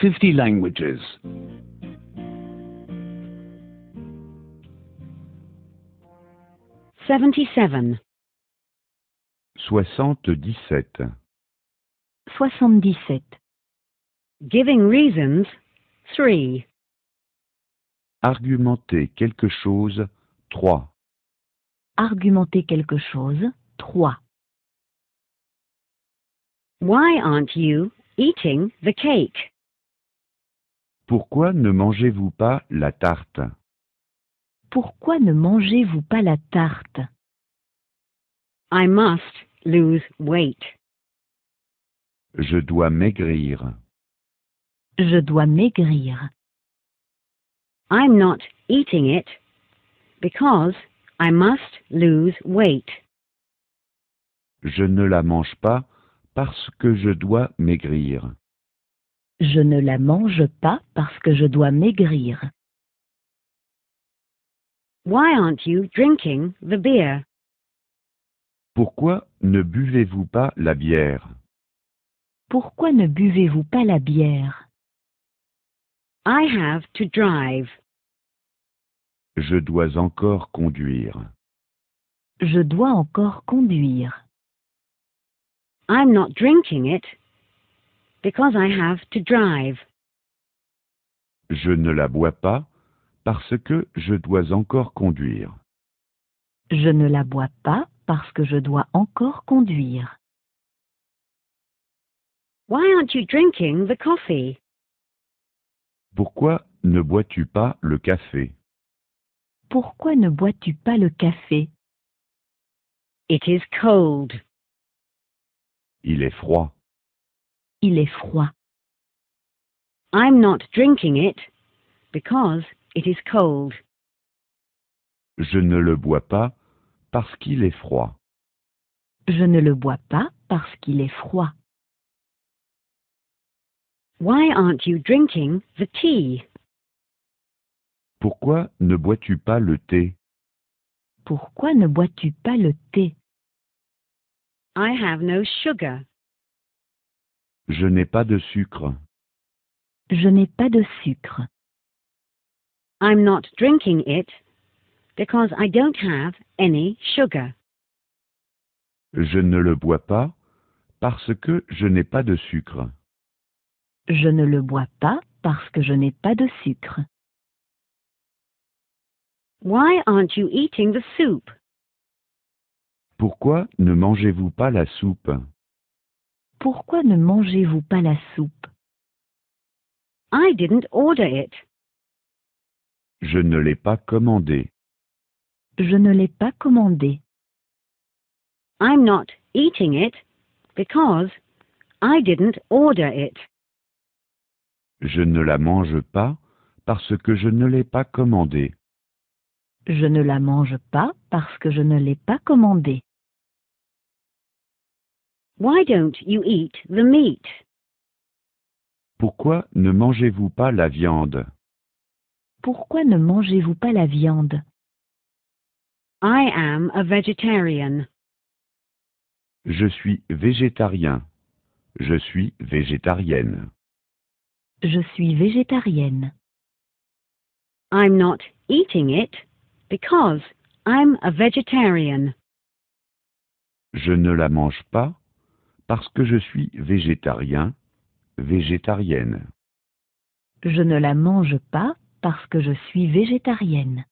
50 languages. Seventy-seven. Soixante-dix-sept. Soixante-dix-sept. Giving reasons, three. Argumenter quelque chose, trois. Argumenter quelque chose, trois. Why aren't you eating the cake? Pourquoi ne mangez-vous pas la tarte Pourquoi ne mangez-vous pas la tarte I must lose weight. Je dois maigrir. Je dois maigrir. I'm not eating it because I must lose weight. Je ne la mange pas parce que je dois maigrir. Je ne la mange pas parce que je dois maigrir. Why aren't you drinking the beer? Pourquoi ne buvez-vous pas la bière? Pourquoi ne buvez-vous pas la bière? I have to drive. Je dois encore conduire. Je dois encore conduire. I'm not drinking it because I have to drive. Je ne la bois pas parce que je dois encore conduire. Je ne la bois pas parce que je dois encore conduire. Why aren't you drinking the coffee? Pourquoi ne bois-tu pas le café? Pourquoi ne bois-tu pas le café? It is cold. Il est froid. Il est froid. I'm not drinking it because it is cold. Je ne le bois pas parce qu'il est froid. Je ne le bois pas parce qu'il est froid. Why aren't you drinking the tea? Pourquoi ne bois-tu pas le thé? Pourquoi ne bois-tu pas le thé? I have no sugar. Je n'ai pas de sucre. Je n'ai pas de sucre. I'm not drinking it because I don't have any sugar. Je ne le bois pas parce que je n'ai pas de sucre. Je ne le bois pas parce que je n'ai pas de sucre. Why aren't you eating the soup? Pourquoi ne mangez-vous pas la soupe? Pourquoi ne mangez-vous pas la soupe I didn't order it. Je ne l'ai pas commandée. Je ne l'ai pas commandée. I'm not eating it because I didn't order it. Je ne la mange pas parce que je ne l'ai pas commandée. Je ne la mange pas parce que je ne l'ai pas commandée. Why don't you eat the meat? Pourquoi ne mangez-vous pas la viande? Pourquoi ne mangez-vous pas la viande? I am a vegetarian. Je suis végétarien. Je suis végétarienne. Je suis végétarienne. I'm not eating it because I'm a vegetarian. Je ne la mange pas parce que je suis végétarien, végétarienne. Je ne la mange pas parce que je suis végétarienne.